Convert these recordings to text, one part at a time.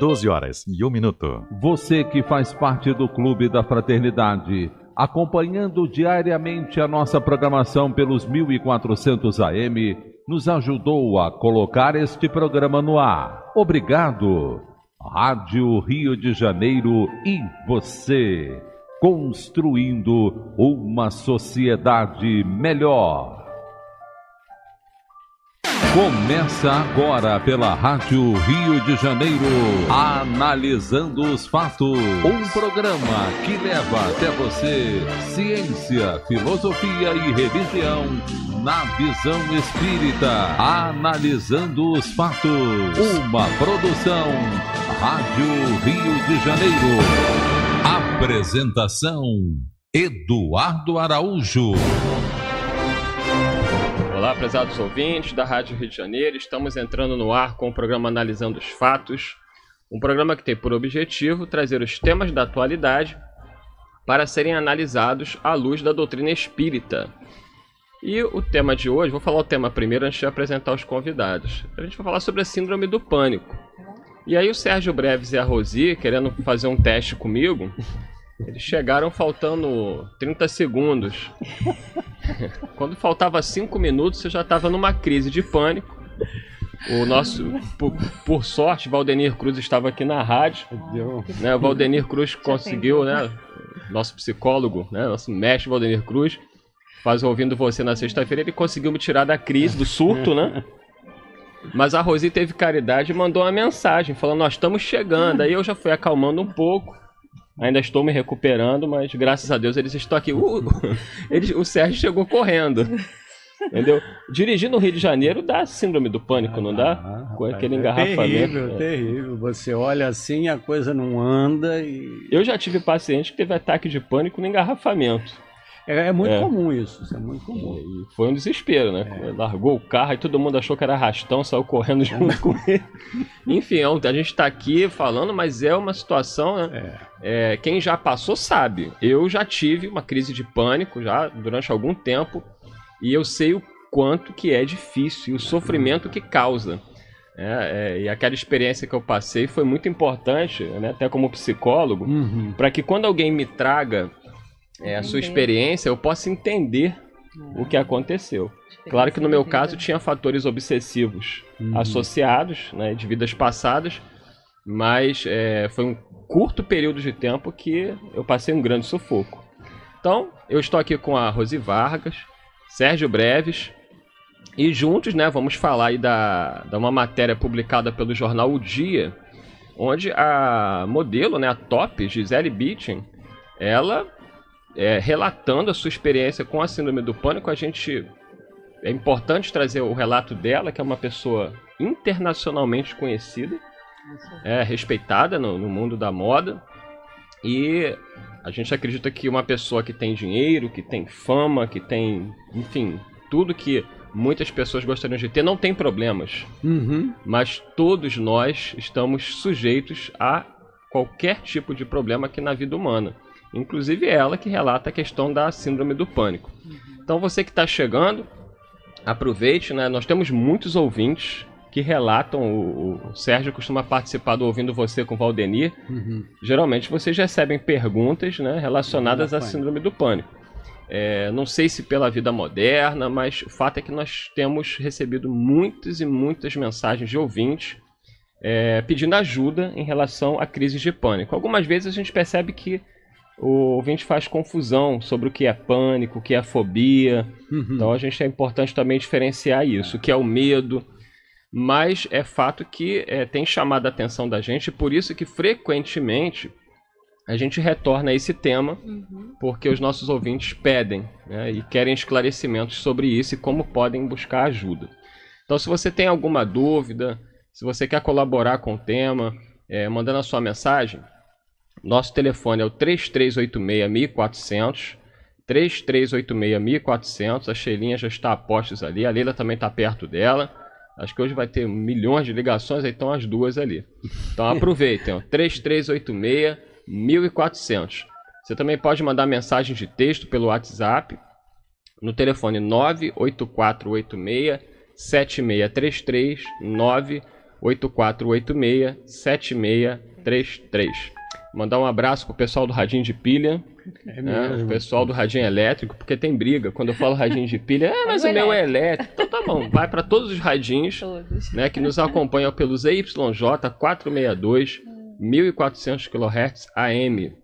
12 horas e 1 minuto. Você que faz parte do Clube da Fraternidade, acompanhando diariamente a nossa programação pelos 1400 AM, nos ajudou a colocar este programa no ar. Obrigado. Rádio Rio de Janeiro e você, construindo uma sociedade melhor. Começa agora pela Rádio Rio de Janeiro, analisando os fatos. Um programa que leva até você ciência, filosofia e religião na visão espírita, analisando os fatos. Uma produção Rádio Rio de Janeiro. Apresentação Eduardo Araújo. Olá, prezados ouvintes da Rádio Rio de Janeiro. Estamos entrando no ar com o programa Analisando os Fatos, um programa que tem por objetivo trazer os temas da atualidade para serem analisados à luz da doutrina espírita. E o tema de hoje, vou falar o tema primeiro antes de apresentar os convidados. A gente vai falar sobre a síndrome do pânico. E aí o Sérgio Breves e a Rosi, querendo fazer um teste comigo, eles chegaram faltando 30 segundos. Quando faltava 5 minutos, eu já estava numa crise de pânico. O nosso, por, por, sorte, Valdenir Cruz estava aqui na rádio. Né, o Valdenir Cruz conseguiu, né? Nosso psicólogo, né, nosso mestre Valdenir Cruz. faz ouvindo você na sexta-feira, ele conseguiu me tirar da crise, do surto, né? Mas a Rosi teve caridade e mandou uma mensagem falando: Nós estamos chegando. Aí eu já fui acalmando um pouco. Ainda estou me recuperando, mas graças a Deus eles estão aqui. Uh, uh, uh. eles, o Sérgio chegou correndo. Entendeu? Dirigir no Rio de Janeiro dá síndrome do pânico, ah, não dá? Ah, rapaz, Com aquele é engarrafamento. É terrível, é. terrível. Você olha assim, a coisa não anda e. Eu já tive paciente que teve ataque de pânico no engarrafamento. É, é muito é. comum isso, isso é muito comum. É, e foi um desespero, né? É. Largou o carro e todo mundo achou que era arrastão, saiu correndo é. junto com ele. Enfim, é a gente está aqui falando, mas é uma situação, né? quem já passou sabe. Eu já tive uma crise de pânico já durante algum tempo e eu sei o quanto que é difícil e o sofrimento que causa. É, é, e aquela experiência que eu passei foi muito importante, né, até como psicólogo, uhum. para que quando alguém me traga é, a sua experiência, eu posso entender o que aconteceu. Claro que no meu caso tinha fatores obsessivos uhum. associados, né, de vidas passadas, mas é, foi um curto período de tempo que eu passei um grande sufoco. Então, eu estou aqui com a Rosi Vargas, Sérgio Breves, e juntos né, vamos falar aí da, da uma matéria publicada pelo jornal O Dia, onde a modelo, né, a top, Gisele Beaton, ela é, relatando a sua experiência com a síndrome do pânico. A gente é importante trazer o relato dela, que é uma pessoa internacionalmente conhecida, é, respeitada no, no mundo da moda. E a gente acredita que uma pessoa que tem dinheiro, que tem fama, que tem, enfim, tudo que muitas pessoas gostariam de ter, não tem problemas. Uhum. Mas todos nós estamos sujeitos a qualquer tipo de problema aqui na vida humana. Inclusive ela que relata a questão da síndrome do pânico. Uhum. Então você que está chegando, aproveite, né? Nós temos muitos ouvintes que relatam. O, o, Sérgio costuma participar do Ouvindo Você com Valdenir. Uhum. Geralmente vocês recebem perguntas né, relacionadas à síndrome do pânico. É, não sei se pela vida moderna, mas o fato é que nós temos recebido muitas e muitas mensagens de ouvintes é, pedindo ajuda em relação à crise de pânico. Algumas vezes a gente percebe que o ouvinte faz confusão sobre o que é pânico, o que é fobia. Uhum. Então a gente é importante também diferenciar isso, o que é o medo. Mas é fato que é, tem chamado a atenção da gente, por isso que frequentemente a gente retorna a esse tema, uhum. porque os nossos ouvintes pedem né, e querem esclarecimentos sobre isso e como podem buscar ajuda. Então, se você tem alguma dúvida, se você quer colaborar com o tema, é, mandando a sua mensagem, nosso telefone é o 3386-1400. 3386-1400. A Sheilinha já está a postos ali. A Leila também está perto dela. Acho que hoje vai ter milhões de ligações, aí estão as duas ali. Então aproveitem. 3386-1400. Você também pode mandar mensagem de texto pelo WhatsApp no telefone 98486 7633 98486 7633. Mandar um abraço pro pessoal do Radinho de Pilha. É né? O pessoal do Radinho Elétrico, porque tem briga. Quando eu falo Radinho de Pilha, é, mas o, o meu é elétrico. Então tá bom, vai para todos os radinhos todos. Né, que nos acompanham pelo ZYJ462, 1400 kHz AM.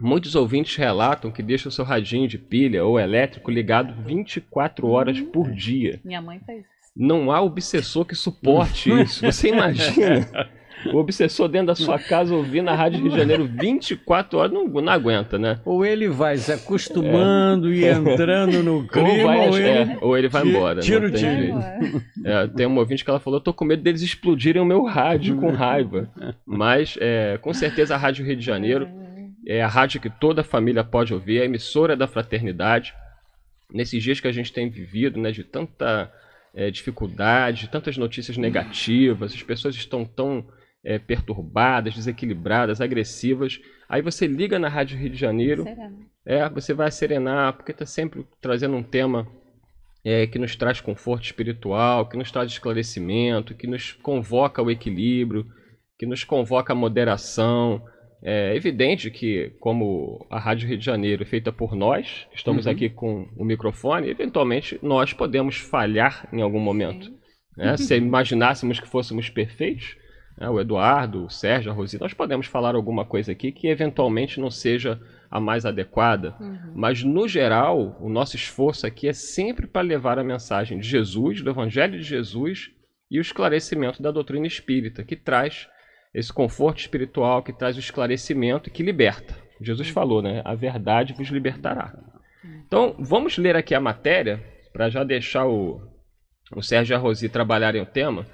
Muitos ouvintes relatam que deixam seu radinho de pilha ou elétrico ligado 24 horas por uhum. dia. Minha mãe faz isso. Não há obsessor que suporte isso. Você imagina? O obsessor dentro da sua casa ouvindo a Rádio Rio de Janeiro 24 horas não, não aguenta, né? Ou ele vai se acostumando é. e entrando no clima, ou, vai, é, ou, ele... É, ou ele vai embora. Né? Tiro, né? tiro. Tem, é, tem uma ouvinte que ela falou, tô com medo deles explodirem o meu rádio com raiva. Mas, é, com certeza, a Rádio Rio de Janeiro é a rádio que toda a família pode ouvir, é a emissora da fraternidade. Nesses dias que a gente tem vivido, né, de tanta... É, dificuldade, tantas notícias negativas, as pessoas estão tão é, perturbadas, desequilibradas, agressivas. Aí você liga na Rádio Rio de Janeiro, Serena. é, você vai serenar, porque está sempre trazendo um tema é, que nos traz conforto espiritual, que nos traz esclarecimento, que nos convoca ao equilíbrio, que nos convoca à moderação. É evidente que, como a Rádio Rio de Janeiro é feita por nós, estamos uhum. aqui com o microfone, eventualmente nós podemos falhar em algum momento. Né? Se imaginássemos que fôssemos perfeitos, né, o Eduardo, o Sérgio, a Rosi, nós podemos falar alguma coisa aqui que eventualmente não seja a mais adequada, uhum. mas no geral, o nosso esforço aqui é sempre para levar a mensagem de Jesus, do Evangelho de Jesus e o esclarecimento da doutrina espírita, que traz esse conforto espiritual, que traz o esclarecimento e que liberta. Jesus uhum. falou, né? A verdade vos libertará. Uhum. Então, vamos ler aqui a matéria, para já deixar o, o Sérgio e a Rosi trabalharem o tema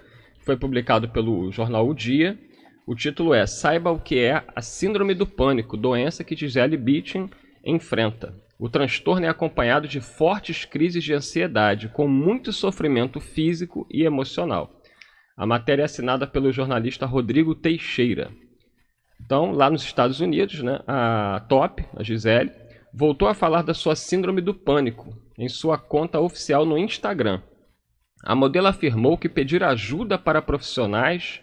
foi publicado pelo jornal O Dia. O título é Saiba o que é a Síndrome do Pânico, doença que Gisele Bündchen enfrenta. O transtorno é acompanhado de fortes crises de ansiedade, com muito sofrimento físico e emocional. A matéria é assinada pelo jornalista Rodrigo Teixeira. Então, lá nos Estados Unidos, né, a Top, a Gisele, voltou a falar da sua síndrome do pânico em sua conta oficial no Instagram. A modelo afirmou que pedir ajuda para profissionais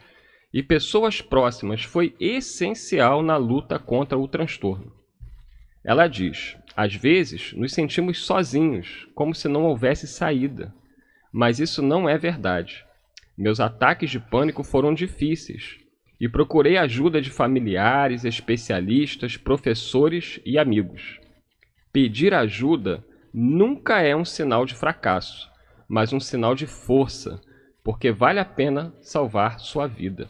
e pessoas próximas foi essencial na luta contra o transtorno. Ela diz: às vezes nos sentimos sozinhos, como se não houvesse saída. Mas isso não é verdade. Meus ataques de pânico foram difíceis e procurei ajuda de familiares, especialistas, professores e amigos. Pedir ajuda nunca é um sinal de fracasso mas um sinal de força, porque vale a pena salvar sua vida.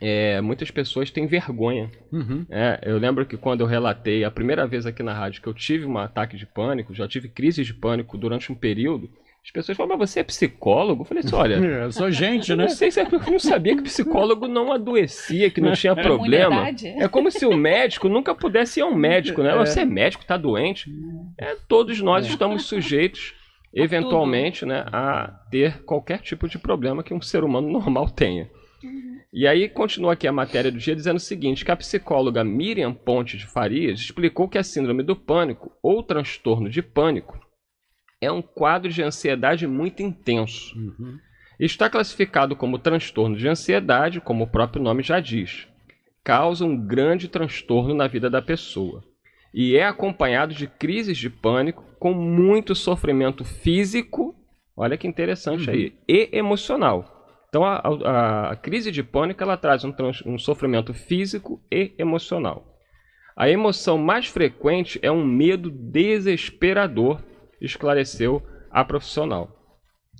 É, muitas pessoas têm vergonha. Uhum. É, eu lembro que quando eu relatei a primeira vez aqui na rádio que eu tive um ataque de pânico, já tive crises de pânico durante um período, as pessoas falavam: mas você é psicólogo? Eu falei assim, olha. É, eu sou gente, eu né? Não sei se é eu não sabia que psicólogo não adoecia, que não né? tinha problema. É, é como se o médico nunca pudesse ir a um médico, né? É. Você é médico, tá doente. Uhum. É, todos nós é. estamos sujeitos eventualmente né, a ter qualquer tipo de problema que um ser humano normal tenha. Uhum. E aí continua aqui a matéria do dia dizendo o seguinte, que a psicóloga Miriam Ponte de Farias explicou que a síndrome do pânico ou transtorno de pânico é um quadro de ansiedade muito intenso. Uhum. Está classificado como transtorno de ansiedade, como o próprio nome já diz. Causa um grande transtorno na vida da pessoa e é acompanhado de crises de pânico com muito sofrimento físico, olha que interessante uhum. aí, e emocional. Então a, a, a, crise de pânico ela traz um, um sofrimento físico e emocional. A emoção mais frequente é um medo desesperador, esclareceu a profissional.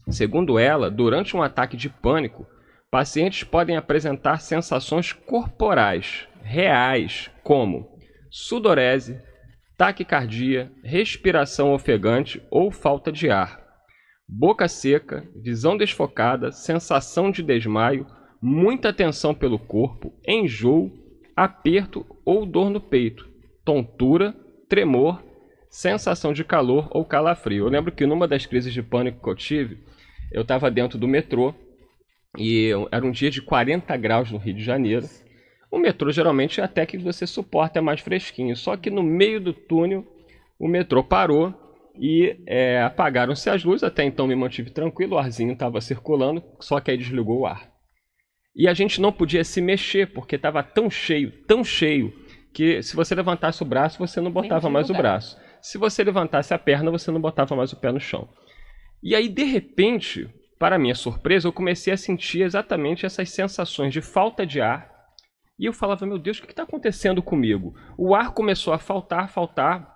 Segundo ela, durante um ataque de pânico, pacientes podem apresentar sensações corporais reais, como sudorese, taquicardia, respiração ofegante ou falta de ar, boca seca, visão desfocada, sensação de desmaio, muita tensão pelo corpo, enjoo, aperto ou dor no peito, tontura, tremor, sensação de calor ou calafrio. Eu lembro que numa das crises de pânico que eu tive, eu estava dentro do metrô e era um dia de 40 graus no Rio de Janeiro. O metrô geralmente é até que você suporta é mais fresquinho, só que no meio do túnel o metrô parou e é, apagaram-se as luzes. Até então me mantive tranquilo, o arzinho estava circulando, só que aí desligou o ar. E a gente não podia se mexer porque estava tão cheio, tão cheio, que se você levantasse o braço você não botava mais lugar. o braço. Se você levantasse a perna você não botava mais o pé no chão. E aí de repente, para minha surpresa, eu comecei a sentir exatamente essas sensações de falta de ar e eu falava, meu Deus, o que está acontecendo comigo? O ar começou a faltar, faltar.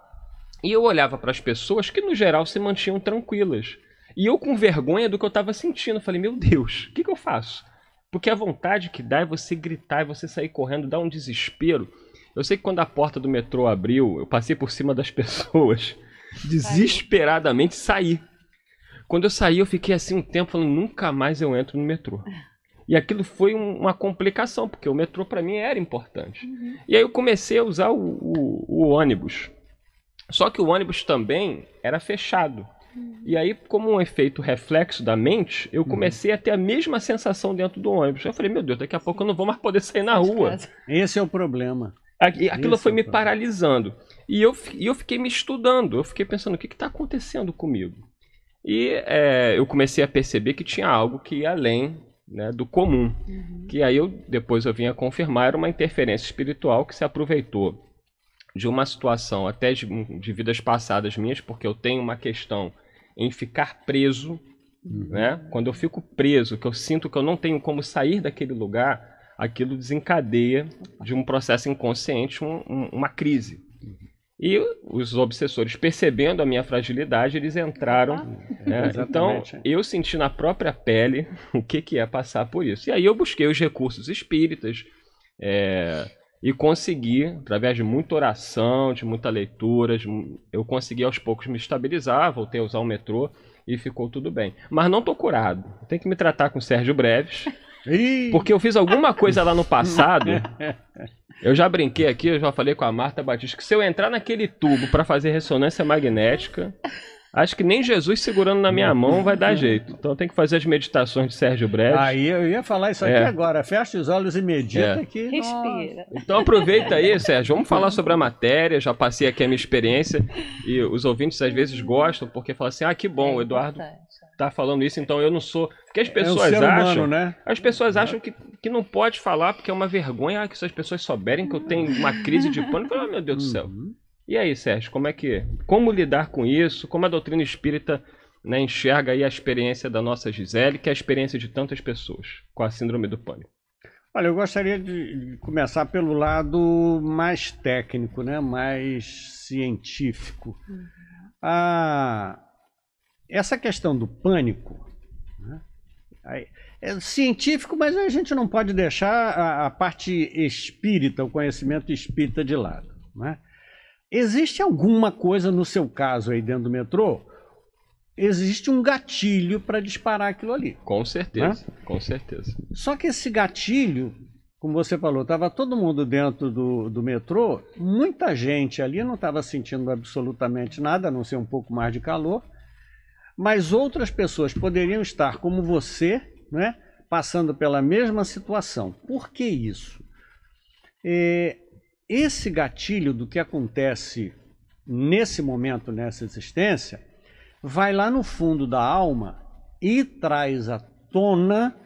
E eu olhava para as pessoas que, no geral, se mantinham tranquilas. E eu com vergonha do que eu estava sentindo. Falei, meu Deus, o que, que eu faço? Porque a vontade que dá é você gritar, é você sair correndo, dá um desespero. Eu sei que quando a porta do metrô abriu, eu passei por cima das pessoas, desesperadamente saí. Quando eu saí, eu fiquei assim um tempo falando, nunca mais eu entro no metrô. E aquilo foi um, uma complicação, porque o metrô para mim era importante. Uhum. E aí eu comecei a usar o, o, o, ônibus. Só que o ônibus também era fechado. Uhum. E aí, como um efeito reflexo da mente, eu uhum. comecei uhum. a ter a mesma sensação dentro do ônibus. Eu falei, meu Deus, daqui a pouco eu não vou mais poder sair na rua. Esse é o problema. Aquilo Esse é foi é me problema. paralisando. E eu, e eu fiquei me estudando, eu fiquei pensando, o que está acontecendo comigo? E é, eu comecei a perceber que tinha algo que ia além né, do comum. Uhum. Que aí eu depois eu vim a confirmar era uma interferência espiritual que se aproveitou de uma situação até de, hum, de vidas passadas minhas, porque eu tenho uma questão em ficar preso, uhum. né? Quando eu fico preso, que eu sinto que eu não tenho como sair daquele lugar, aquilo desencadeia de um processo inconsciente um, um, uma crise. E os obsessores, percebendo a minha fragilidade, eles entraram. Ah, né? Então, eu senti na própria pele o que, que é passar por isso. E aí eu busquei os recursos espíritas é, e consegui, através de muita oração, de muita leitura, de, eu consegui aos poucos me estabilizar, voltei a usar o metrô e ficou tudo bem. Mas não tô curado. Tem que me tratar com o Sérgio Breves. Porque eu fiz alguma coisa lá no passado. Eu já brinquei aqui, eu já falei com a Marta Batista que se eu entrar naquele tubo para fazer ressonância magnética, Acho que nem Jesus segurando na minha mão vai dar jeito. Então tem que fazer as meditações de Sérgio Breves. Aí eu ia falar isso aqui é. agora. Fecha os olhos e medita é. que. Respira. Nossa. Então aproveita aí, Sérgio. Vamos falar sobre a matéria. Já passei aqui a minha experiência. E os ouvintes às vezes gostam, porque falam assim: ah, que bom, o é Eduardo tá falando isso, então eu não sou. Porque as pessoas é um humano, acham. Né? As pessoas é. acham que, que não pode falar porque é uma vergonha que se as pessoas souberem que eu tenho uma crise de pânico. oh, meu Deus do céu. Uhum. E aí, Sérgio, como é que. Como lidar com isso? Como a doutrina espírita né, enxerga aí a experiência da nossa Gisele, que é a experiência de tantas pessoas com a síndrome do pânico? Olha, eu gostaria de começar pelo lado mais técnico, né? mais científico. Uhum. A, ah, essa questão do pânico né, é científico, mas a gente não pode deixar a, a parte espírita, o conhecimento espírita de lado. Né? Existe alguma coisa no seu caso aí dentro do metrô? Existe um gatilho para disparar aquilo ali. Com certeza, né? com certeza. Só que esse gatilho, como você falou, estava todo mundo dentro do, do metrô, muita gente ali não estava sentindo absolutamente nada, a não ser um pouco mais de calor mas outras pessoas poderiam estar como você, né? passando pela mesma situação. Por que isso? É, esse gatilho do que acontece nesse momento, nessa existência, vai lá no fundo da alma e traz à tona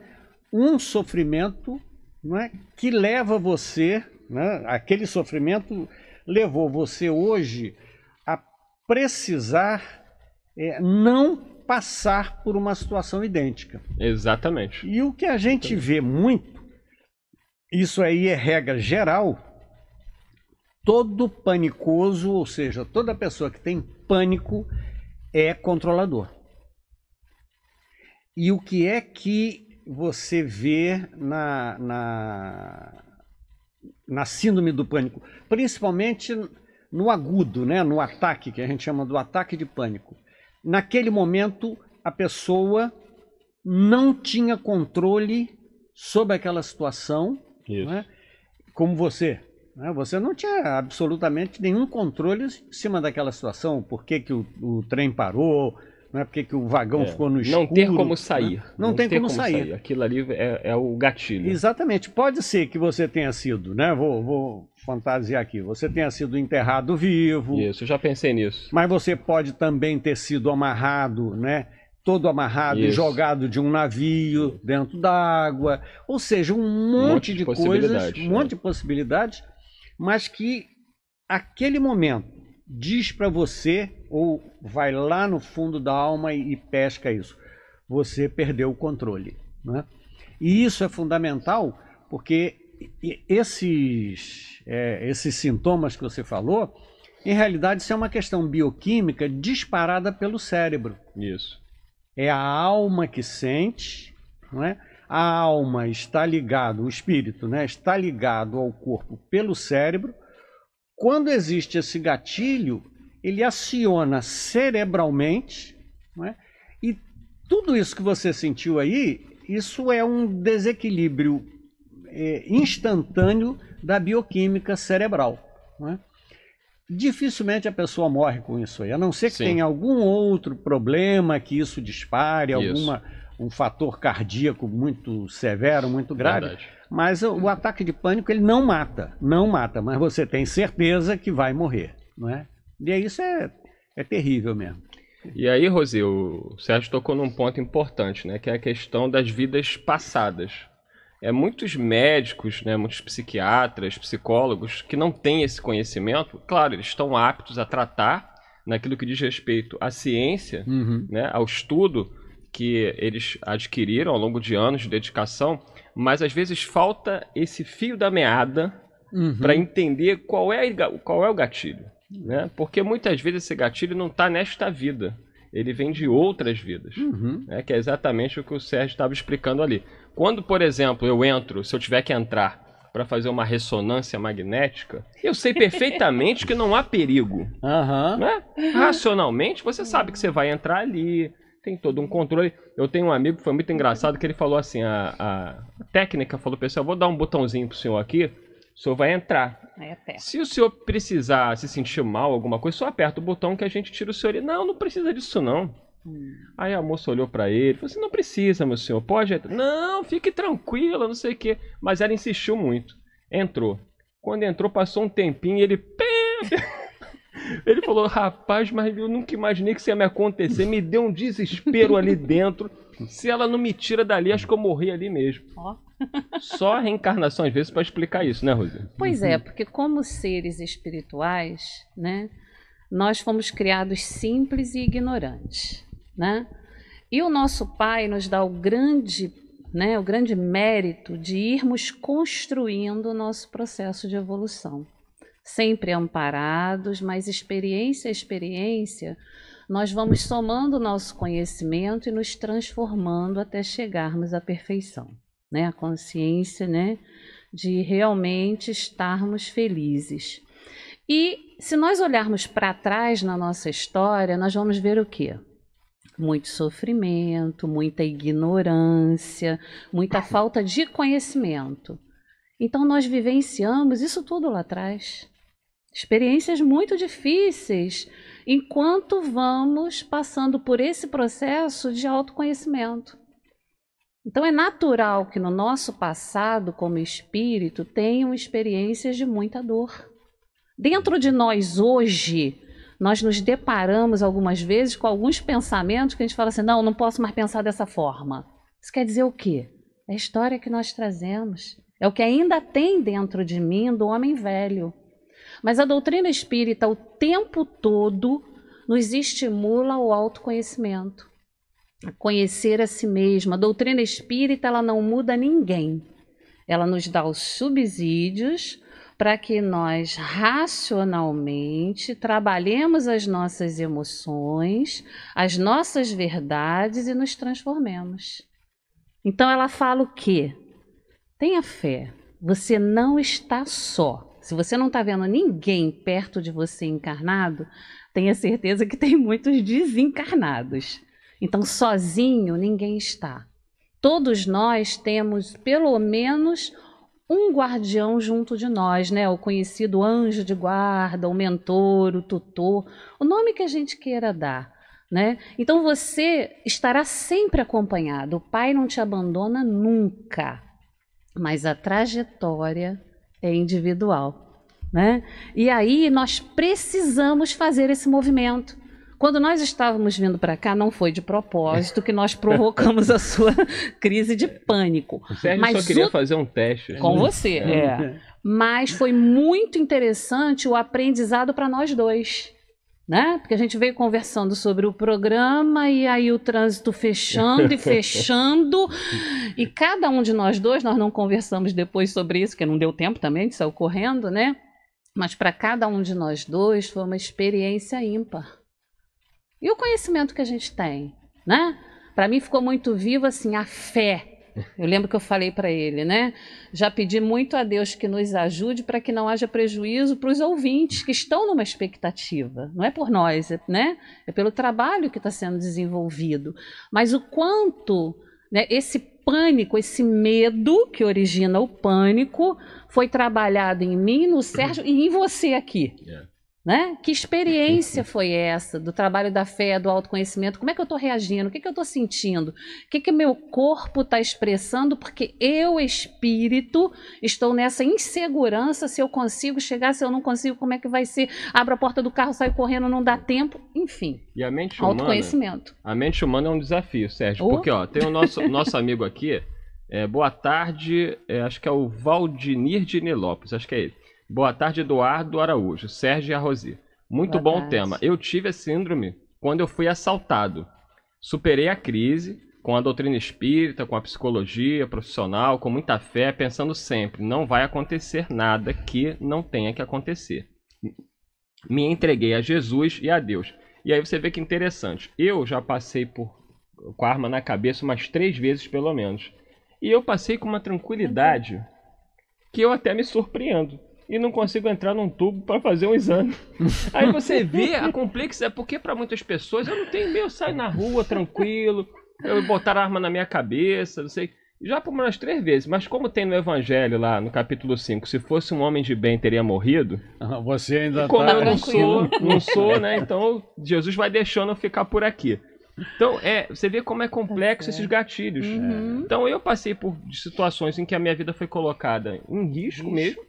um sofrimento né, que leva você, né, aquele sofrimento levou você hoje a precisar é, não passar por uma situação idêntica. Exatamente. E o que a gente vê muito, isso aí é regra geral, todo panicoso, ou seja, toda pessoa que tem pânico é controlador. E o que é que você vê na, na, na síndrome do pânico? Principalmente no agudo, né? no ataque, que a gente chama do ataque de pânico. Naquele momento, a pessoa não tinha controle sobre aquela situação, né? como você. Né? Você não tinha absolutamente nenhum controle em cima daquela situação, por que, que o, o trem parou, não é porque que o vagão é, ficou no escuro. Não ter como né? sair. Né? Não, não, tem como, como sair. sair. Aquilo ali é, é, o gatilho. Exatamente. Pode ser que você tenha sido, né? Vou, vou fantasiar aqui. Você tenha sido enterrado vivo. Isso, eu já pensei nisso. Mas você pode também ter sido amarrado, né? todo amarrado Isso. e jogado de um navio dentro d'água. Ou seja, um monte, um monte de, de coisas, um monte é. de possibilidades, mas que aquele momento diz para você, ou vai lá no fundo da alma e, pesca isso, você perdeu o controle. Né? E isso é fundamental porque esses, é, esses sintomas que você falou, em realidade, isso é uma questão bioquímica disparada pelo cérebro. Isso. É a alma que sente, não é? A alma está ligada, o espírito, né? Está ligado ao corpo pelo cérebro quando existe esse gatilho, ele aciona cerebralmente, é? e tudo isso que você sentiu aí, isso é um desequilíbrio é, instantâneo da bioquímica cerebral. É? Dificilmente a pessoa morre com isso aí, a não ser que Sim. tenha algum outro problema que isso dispare, isso. alguma um fator cardíaco muito severo, muito grave. Verdade. Mas o ataque de pânico ele não mata, não mata, mas você tem certeza que vai morrer, não é? E isso é, é terrível mesmo. E aí, Rosi, o Sérgio tocou num ponto importante, né, que é a questão das vidas passadas. É muitos médicos, né, muitos psiquiatras, psicólogos que não têm esse conhecimento. Claro, eles estão aptos a tratar naquilo que diz respeito à ciência, uhum. né, ao estudo, que eles adquiriram ao longo de anos de dedicação, mas às vezes falta esse fio da meada uhum. para entender qual é, qual é o gatilho. Né? Porque muitas vezes esse gatilho não está nesta vida, ele vem de outras vidas, uhum. né? que é exatamente o que o Sérgio estava explicando ali. Quando, por exemplo, eu entro, se eu tiver que entrar para fazer uma ressonância magnética, eu sei perfeitamente que não há perigo. Uhum. Né? Racionalmente, você sabe que você vai entrar ali, tem todo um controle. Eu tenho um amigo que foi muito engraçado que ele falou assim: a, a técnica falou, pessoal, vou dar um botãozinho pro senhor aqui, o senhor vai entrar. Se o senhor precisar se sentir mal, alguma coisa, só aperta o botão que a gente tira o senhor. Ele, não, não precisa disso não. Hum. Aí a moça olhou para ele, falou assim: "Não precisa, meu senhor. Pode entrar. Não, fique tranquila, não sei o quê". Mas ela insistiu muito. Entrou. Quando entrou, passou um tempinho e ele Ele falou, rapaz, mas eu nunca imaginei que isso ia me acontecer. Me deu um desespero ali dentro. Se ela não me tira dali, acho que eu morri ali mesmo. Oh. Só a reencarnação, às vezes, para explicar isso, né, Rosi? Pois é, uhum. porque como seres espirituais, né, nós fomos criados simples e ignorantes, né? E o nosso Pai nos dá o grande, né, o grande mérito de irmos construindo o nosso processo de evolução sempre amparados, mas experiência a experiência, nós vamos somando o nosso conhecimento e nos transformando até chegarmos à perfeição, né? A consciência, né, de realmente estarmos felizes. E se nós olharmos para trás na nossa história, nós vamos ver o quê? Muito sofrimento, muita ignorância, muita falta de conhecimento. Então nós vivenciamos isso tudo lá atrás. Experiências muito difíceis, enquanto vamos passando por esse processo de autoconhecimento. Então é natural que no nosso passado, como espírito, tenham experiências de muita dor. Dentro de nós hoje, nós nos deparamos algumas vezes com alguns pensamentos que a gente fala assim: não, não posso mais pensar dessa forma. Isso quer dizer o quê? É a história que nós trazemos. É o que ainda tem dentro de mim do homem velho. Mas a doutrina espírita o tempo todo nos estimula ao autoconhecimento, a conhecer a si mesma. A doutrina espírita ela não muda ninguém. Ela nos dá os subsídios para que nós racionalmente trabalhemos as nossas emoções, as nossas verdades e nos transformemos. Então ela fala o quê? Tenha fé. Você não está só. Se você não está vendo ninguém perto de você encarnado, tenha certeza que tem muitos desencarnados. Então, sozinho, ninguém está. Todos nós temos pelo menos um guardião junto de nós, né? O conhecido anjo de guarda, o mentor, o tutor, o nome que a gente queira dar. Né? Então você estará sempre acompanhado. O Pai não te abandona nunca mas a trajetória é individual, né? E aí nós precisamos fazer esse movimento. Quando nós estávamos vindo para cá, não foi de propósito que nós provocamos a sua crise de pânico. O Sérgio Mas só queria o... fazer um teste. Com né? você, é. é. Mas foi muito interessante o aprendizado para nós dois né? Porque a gente veio conversando sobre o programa e aí o trânsito fechando e fechando. e cada um de nós dois, nós não conversamos depois sobre isso, que não deu tempo também, de sair correndo, né? Mas para cada um de nós dois foi uma experiência ímpar. E o conhecimento que a gente tem, né? Para mim ficou muito vivo assim a fé eu lembro que eu falei para ele, né? Já pedi muito a Deus que nos ajude para que não haja prejuízo para os ouvintes que estão numa expectativa. Não é por nós, é, né? É pelo trabalho que está sendo desenvolvido. Mas o quanto né, esse pânico, esse medo que origina o pânico, foi trabalhado em mim, no Sérgio e em você aqui. Yeah. É. Né? Que experiência foi essa do trabalho da fé, do autoconhecimento? Como é que eu estou reagindo? O que, que eu estou sentindo? O que, que meu corpo está expressando? Porque eu, espírito, estou nessa insegurança se eu consigo chegar, se eu não consigo, como é que vai ser? Abro a porta do carro, saio correndo, não dá tempo, enfim. E a mente humana, autoconhecimento. A mente humana é um desafio, Sérgio, oh. porque ó, tem o nosso, nosso amigo aqui, é, boa tarde, é, acho que é o Valdinir Dini Lopes, acho que é ele. Boa tarde, Eduardo Araújo, Sérgio e a Rosi. Muito Boa bom tarde. tema. Eu tive a síndrome quando eu fui assaltado. Superei a crise com a doutrina espírita, com a psicologia profissional, com muita fé, pensando sempre: não vai acontecer nada que não tenha que acontecer. Me entreguei a Jesus e a Deus. E aí você vê que interessante. Eu já passei por com a arma na cabeça umas três vezes pelo menos. E eu passei com uma tranquilidade uhum. que eu até me surpreendo e não consigo entrar num tubo para fazer um exame. Aí você vê a é porque para muitas pessoas eu não tenho medo, eu saio na rua tranquilo, eu botar arma na minha cabeça, não sei. Já por umas três vezes, mas como tem no Evangelho lá, no capítulo 5, se fosse um homem de bem teria morrido. Ah, você ainda como tá eu não sou, não sou, né? Então Jesus vai deixando eu ficar por aqui. Então, é, você vê como é tá complexo esses gatilhos. Uhum. Então, eu passei por situações em que a minha vida foi colocada em risco, risco. mesmo,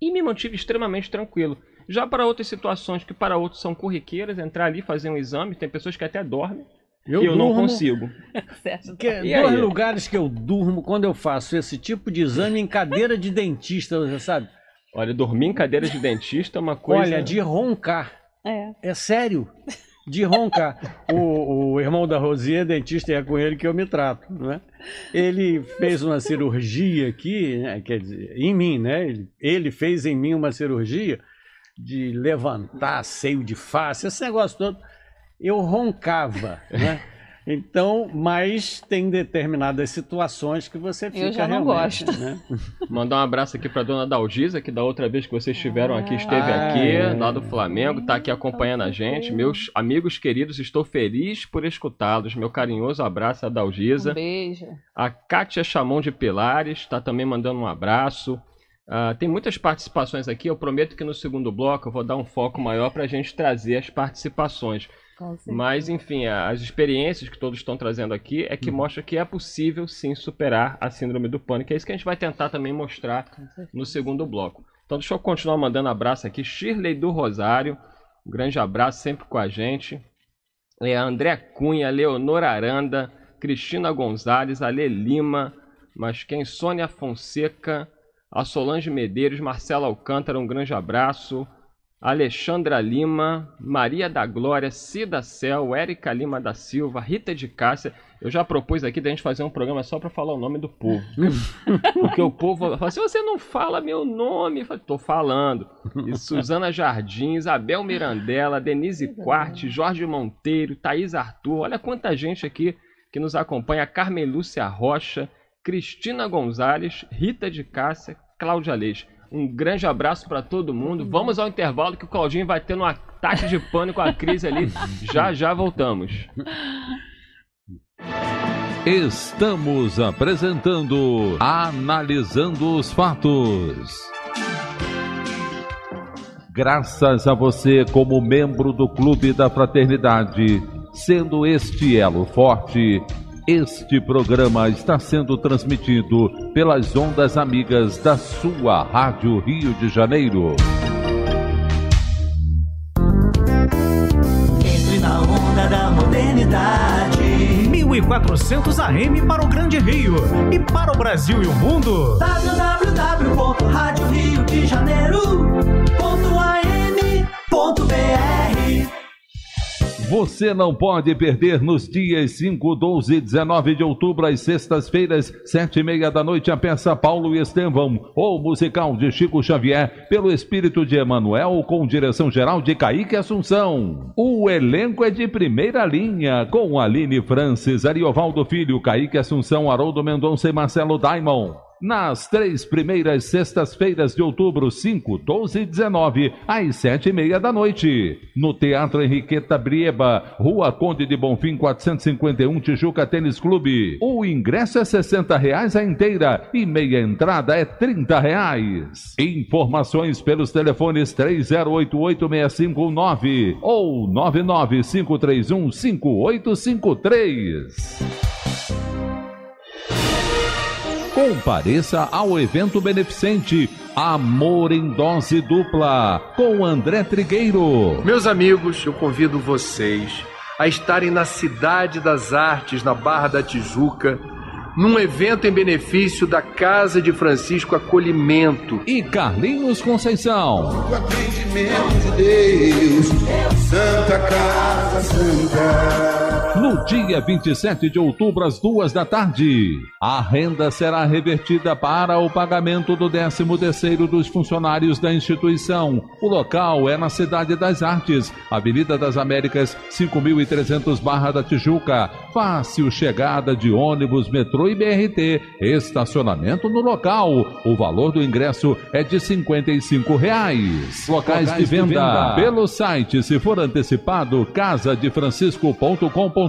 e me mantive extremamente tranquilo. Já para outras situações que para outros são corriqueiras, entrar ali fazer um exame, tem pessoas que até dormem. Eu, eu não consigo. Que, dois lugares que eu durmo quando eu faço esse tipo de exame em cadeira de dentista, você sabe? Olha, dormir em cadeira de dentista é uma coisa. Olha, de roncar. É. É sério. de roncar. o, o, irmão da Rosia, é dentista, é com ele que eu me trato, né? Ele fez uma cirurgia aqui, né? quer dizer, em mim, né? Ele, ele fez em mim uma cirurgia de levantar seio de face, esse negócio todo. Eu roncava, né? Então, mas tem determinadas situações que você fica Eu já não gosto. Né? Mandar um abraço aqui para dona Dalgisa, que da outra vez que vocês estiveram aqui, esteve ah, aqui, é. lá do Flamengo, está aqui acompanhando a gente. Meus amigos queridos, estou feliz por escutá-los. Meu carinhoso abraço a Dalgisa. Um beijo. A Kátia Chamon de Pilares está também mandando um abraço. Uh, tem muitas participações aqui. Eu prometo que no segundo bloco eu vou dar um foco maior para a gente trazer as participações. Mas, enfim, as experiências que todos estão trazendo aqui é que uhum. mostra que é possível sim superar a síndrome do pânico. É isso que a gente vai tentar também mostrar no segundo bloco. Então, deixa eu continuar mandando abraço aqui. Shirley do Rosário, um grande abraço sempre com a gente. É, André Cunha, Leonor Aranda, Cristina Gonzalez, Ale Lima, mas quem? Sônia Fonseca, a Solange Medeiros, Marcela Alcântara, um grande abraço. Alexandra Lima, Maria da Glória, Cida Cel, Érica Lima da Silva, Rita de Cássia. Eu já propus aqui da gente fazer um programa só para falar o nome do povo. Porque o povo fala, se assim, você não fala meu nome, eu tô falando. E Suzana Jardim, Isabel Mirandela, Denise Quarte, Jorge Monteiro, Thaís Arthur, olha quanta gente aqui que nos acompanha. Carmen Lúcia Rocha, Cristina Gonzalez, Rita de Cássia, Cláudia Leite. Um grande abraço para todo mundo. Uhum. Vamos ao intervalo que o Claudinho vai ter um ataque de pânico a crise ali. Já já voltamos. Estamos apresentando Analisando os Fatos. Graças a você, como membro do Clube da Fraternidade, sendo este elo forte este programa está sendo transmitido pelas ondas amigas da sua Rádio Rio de Janeiro. Entre na onda da modernidade. 1400 AM para o Grande Rio e para o Brasil e o mundo. www.radioriodejaneiro.am.br você não pode perder nos dias 5, 12 e 19 de outubro, às sextas-feiras, sete e meia da noite, a peça Paulo e Estevão, ou musical de Chico Xavier, pelo espírito de Emanuel, com direção geral de Caíque Assunção. O elenco é de primeira linha, com Aline Francis, Ariovaldo Filho, Caíque Assunção, Haroldo Mendonça e Marcelo Daimon nas três primeiras sextas-feiras de outubro, 5, 12 e 19, às sete e meia da noite, no Teatro Henriqueta Brieba, Rua Conde de Bonfim, 451, Tijuca Tênis Clube. O ingresso é 60 reais a inteira e meia entrada é 30 reais. Informações pelos telefones 3088 30886519 ou 99531-5853. Compareça ao evento beneficente Amor em Dose Dupla com André Trigueiro. Meus amigos, eu convido vocês a estarem na Cidade das Artes, na Barra da Tijuca, num evento em benefício da Casa de Francisco Acolhimento e Carlinhos Conceição. O atendimento de Deus, Santa Casa Santa. No dia 27 de outubro, às duas da tarde, a renda será revertida para o pagamento do 13 terceiro dos funcionários da instituição. O local é na Cidade das Artes, Avenida das Américas, 5.300 Barra da Tijuca. Fácil chegada de ônibus, metrô e BRT. Estacionamento no local. O valor do ingresso é de R$ 55. Reais. Locais, Locais de, venda. de venda pelo site, se for antecipado, casadefrancisco.com.br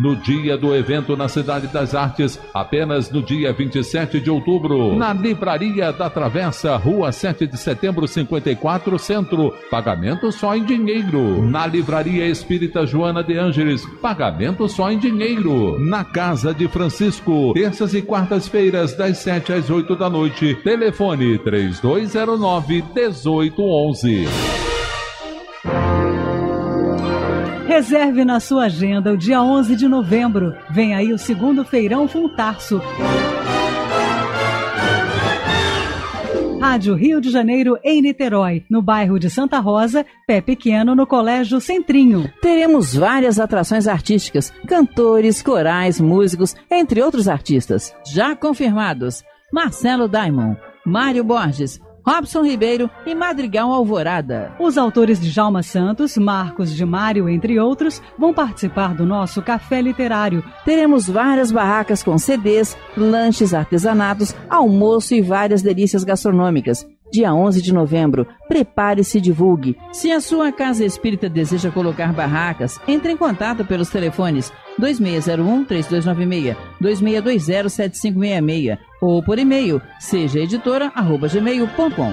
no dia do evento na Cidade das Artes, apenas no dia 27 de outubro, na Livraria da Travessa, Rua 7 de Setembro 54, Centro. Pagamento só em dinheiro. Na Livraria Espírita Joana de Ângeles, pagamento só em dinheiro. Na Casa de Francisco, terças e quartas-feiras, das 7 às 8 da noite. Telefone 3209 1811. Reserve na sua agenda o dia 11 de novembro. Vem aí o segundo Feirão Funtarso. Rádio Rio de Janeiro em Niterói, no bairro de Santa Rosa, pé pequeno no Colégio Centrinho. Teremos várias atrações artísticas, cantores, corais, músicos, entre outros artistas. Já confirmados: Marcelo Daimon, Mário Borges, Robson Ribeiro e Madrigal Alvorada. Os autores de Jalma Santos, Marcos de Mário, entre outros, vão participar do nosso café literário. Teremos várias barracas com CDs, lanches artesanatos, almoço e várias delícias gastronômicas dia 11 de novembro. Prepare-se e divulgue. Se a sua casa espírita deseja colocar barracas, entre em contato pelos telefones 2601-3296, 2620-7566 ou por e-mail sejaeditora.gmail.com.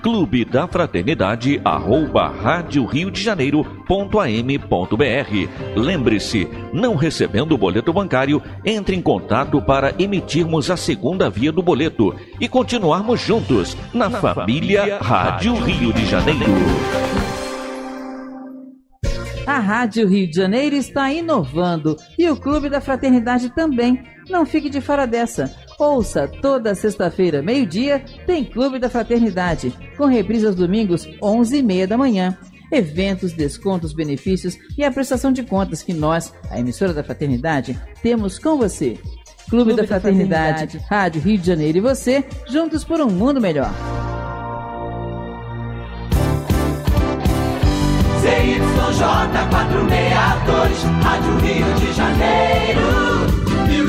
clube da fraternidade arroba rádio Rio de Janeiro ponto AM ponto BR. Lembre-se, não recebendo o boleto bancário, entre em contato para emitirmos a segunda via do boleto e continuarmos juntos na, na família, família Rádio Rio de Janeiro. A Rádio Rio de Janeiro está inovando e o Clube da Fraternidade também. Não fique de fora dessa. Ouça toda sexta-feira, meio-dia, tem Clube da Fraternidade, com reprise aos domingos, 11h30 da manhã. Eventos, descontos, benefícios e a prestação de contas que nós, a emissora da Fraternidade, temos com você. Clube, Clube da, Fraternidade, da Fraternidade, Rádio Rio de Janeiro e você, juntos por um mundo melhor. 462 Rádio Rio de Janeiro,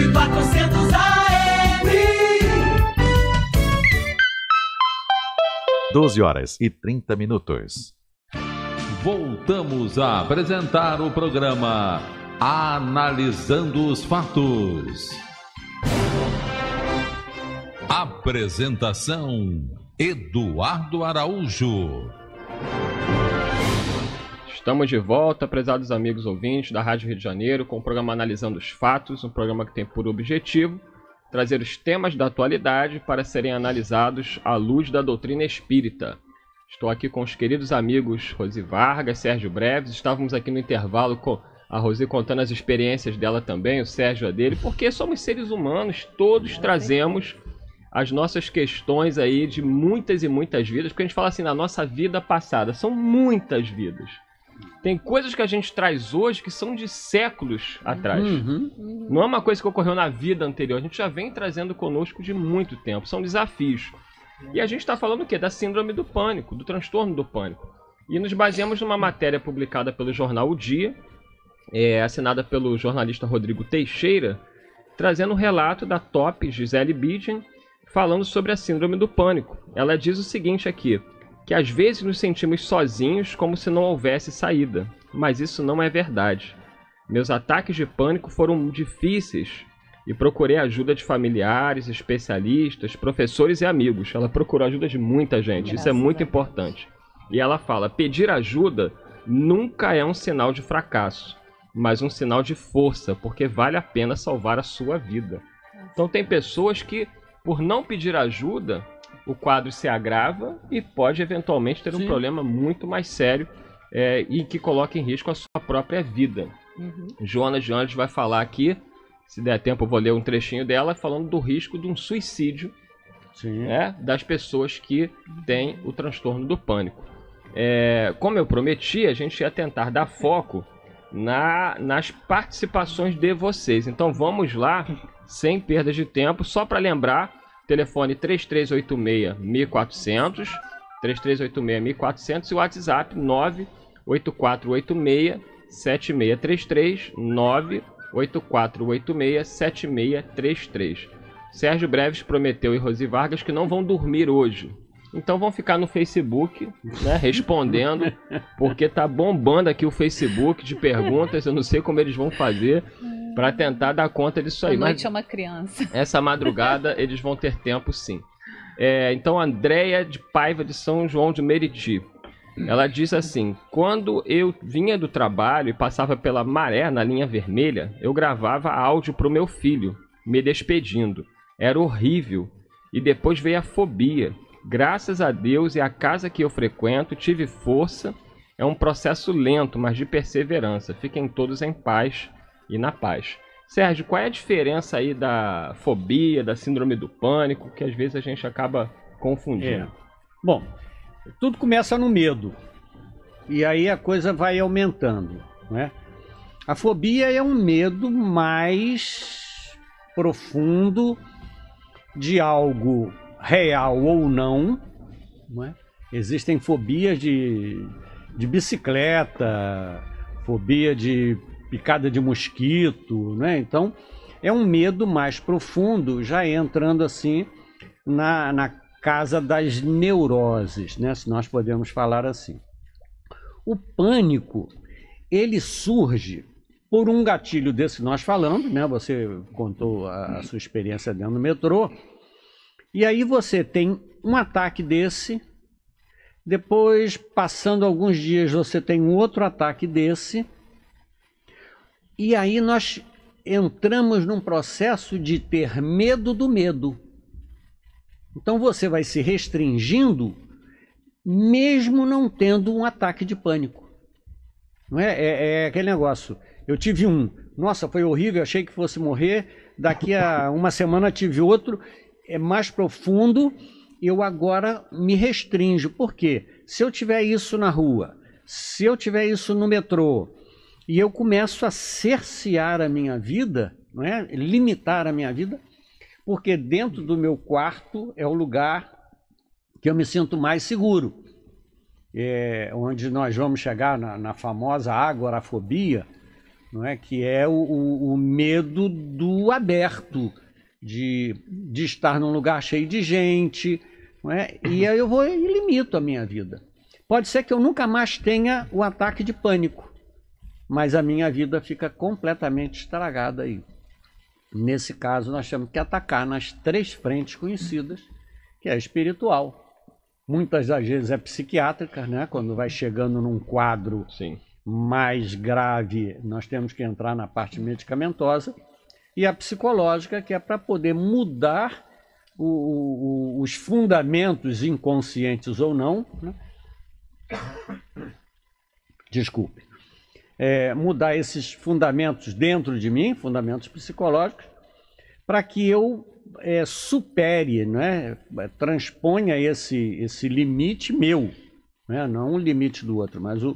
1400. 12 horas e 30 minutos. Voltamos a apresentar o programa Analisando os Fatos. Apresentação: Eduardo Araújo. Estamos de volta, prezados amigos ouvintes da Rádio Rio de Janeiro, com o programa Analisando os Fatos, um programa que tem por objetivo trazer os temas da atualidade para serem analisados à luz da doutrina espírita. Estou aqui com os queridos amigos Rosi Vargas, Sérgio Breves. Estávamos aqui no intervalo com a Rosi contando as experiências dela também, o Sérgio a dele, porque somos seres humanos, todos trazemos as nossas questões aí de muitas e muitas vidas, porque a gente fala assim, na nossa vida passada, são muitas vidas. Tem coisas que a gente traz hoje que são de séculos atrás. Uhum. uhum, uhum. Não é uma coisa que ocorreu na vida anterior. A gente já vem trazendo conosco de muito tempo. São desafios. E a gente está falando o quê? Da síndrome do pânico, do transtorno do pânico. E nos baseamos numa matéria publicada pelo jornal O Dia, é, assinada pelo jornalista Rodrigo Teixeira, trazendo um relato da top Gisele Bidgen falando sobre a síndrome do pânico. Ela diz o seguinte aqui: que às vezes nos sentimos sozinhos como se não houvesse saída, mas isso não é verdade. Meus ataques de pânico foram difíceis e procurei ajuda de familiares, especialistas, professores e amigos. Ela procurou ajuda de muita gente, isso é muito importante. E ela fala: pedir ajuda nunca é um sinal de fracasso, mas um sinal de força, porque vale a pena salvar a sua vida. Então, tem pessoas que, por não pedir ajuda, o quadro se agrava e pode eventualmente ter Sim. um problema muito mais sério é, e que coloque em risco a sua própria vida. Uhum. Jonas Jones vai falar aqui, se der tempo eu vou ler um trechinho dela, falando do risco de um suicídio né, das pessoas que têm o transtorno do pânico. É, como eu prometi, a gente ia tentar dar foco na, nas participações de vocês. Então vamos lá, sem perdas de tempo, só para lembrar telefone 3386-1400, 3386-1400 e o WhatsApp 98486-7633, 98486-7633. Sérgio Breves prometeu e Rosi Vargas que não vão dormir hoje. Então vão ficar no Facebook, né, respondendo, porque tá bombando aqui o Facebook de perguntas, eu não sei como eles vão fazer para tentar dar conta disso aí. A noite Mas é uma criança. Essa madrugada eles vão ter tempo sim. É, então, Andréia de Paiva de São João de Meriti. Ela diz assim: Quando eu vinha do trabalho e passava pela maré na linha vermelha, eu gravava áudio para o meu filho, me despedindo. Era horrível. E depois veio a fobia. Graças a Deus e à casa que eu frequento, tive força. É um processo lento, mas de perseverança. Fiquem todos em paz e na paz. Sérgio, qual é a diferença aí da fobia, da síndrome do pânico, que às vezes a gente acaba confundindo? É. Bom, tudo começa no medo. E aí a coisa vai aumentando, né? A fobia é um medo mais profundo de algo real ou não, é? Existem fobias de, de bicicleta, fobia de picada de mosquito, né? Então é um medo mais profundo, já entrando assim na, na casa das neuroses, né? Se nós podemos falar assim. O pânico ele surge por um gatilho desse nós falamos, né? Você contou a, a sua experiência dentro do metrô. E aí você tem um ataque desse, depois, passando alguns dias, você tem um outro ataque desse, e aí nós entramos num processo de ter medo do medo. Então você vai se restringindo, mesmo não tendo um ataque de pânico. Não é? É, é aquele negócio. Eu tive um, nossa, foi horrível, achei que fosse morrer. Daqui a uma semana tive outro, é mais profundo. Eu agora me restringo. Por quê? Se eu tiver isso na rua, se eu tiver isso no metrô, e eu começo a cercear a minha vida, não é? limitar a minha vida, porque dentro do meu quarto é o lugar que eu me sinto mais seguro. É, onde nós vamos chegar na, na, famosa agorafobia, não é que é o, o, o medo do aberto, de, de estar num lugar cheio de gente, não é? e aí eu vou e limito a minha vida. Pode ser que eu nunca mais tenha o ataque de pânico, mas a minha vida fica completamente estragada aí. Nesse caso, nós temos que atacar nas três frentes conhecidas, que é a espiritual. Muitas das vezes é psiquiátrica, né? Quando vai chegando num quadro Sim. mais grave, nós temos que entrar na parte medicamentosa. E a psicológica, que é para poder mudar o, o, os fundamentos inconscientes ou não. Né? Desculpe é, mudar esses fundamentos dentro de mim, fundamentos psicológicos, para que eu é, supere, né, transponha esse, esse limite meu, né, não o limite do outro, mas o,